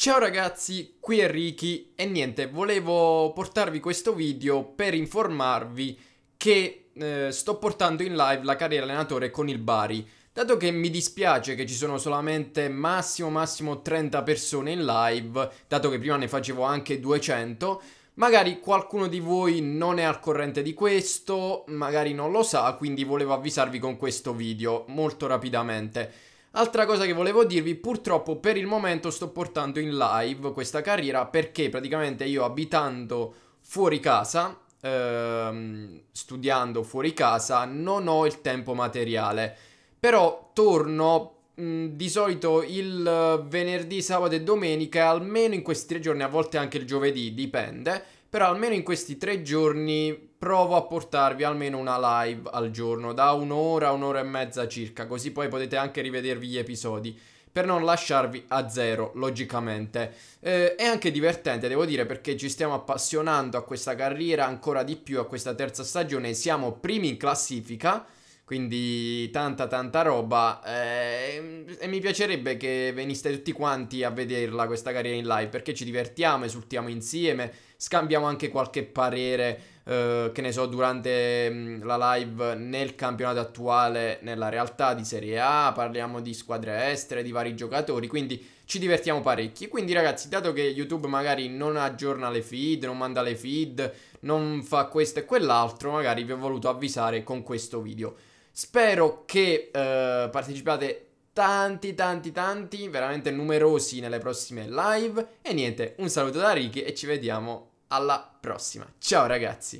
Ciao ragazzi, qui è Ricky e niente, volevo portarvi questo video per informarvi che eh, sto portando in live la carriera allenatore con il Bari. Dato che mi dispiace che ci sono solamente massimo massimo 30 persone in live, dato che prima ne facevo anche 200, magari qualcuno di voi non è al corrente di questo, magari non lo sa, quindi volevo avvisarvi con questo video molto rapidamente. Altra cosa che volevo dirvi, purtroppo per il momento sto portando in live questa carriera perché praticamente io abitando fuori casa, ehm, studiando fuori casa, non ho il tempo materiale. Però torno di solito il venerdì, sabato e domenica, almeno in questi tre giorni, a volte anche il giovedì, dipende. Però almeno in questi tre giorni provo a portarvi almeno una live al giorno, da un'ora, un'ora e mezza circa, così poi potete anche rivedervi gli episodi per non lasciarvi a zero, logicamente. Eh, è anche divertente, devo dire, perché ci stiamo appassionando a questa carriera ancora di più, a questa terza stagione. Siamo primi in classifica, quindi tanta tanta roba. Eh, e mi piacerebbe che veniste tutti quanti a vederla questa carriera in live, perché ci divertiamo, esultiamo insieme, scambiamo anche qualche parere, eh, che ne so, durante mm, la live nel campionato attuale, nella realtà di Serie A, parliamo di squadre estere, di vari giocatori, quindi ci divertiamo parecchi. Quindi ragazzi, dato che YouTube magari non aggiorna le feed, non manda le feed, non fa questo e quell'altro, magari vi ho voluto avvisare con questo video. Spero che eh, partecipiate tanti tanti tanti, veramente numerosi nelle prossime live. E niente, un saluto da Ricky e ci vediamo alla prossima. Ciao ragazzi!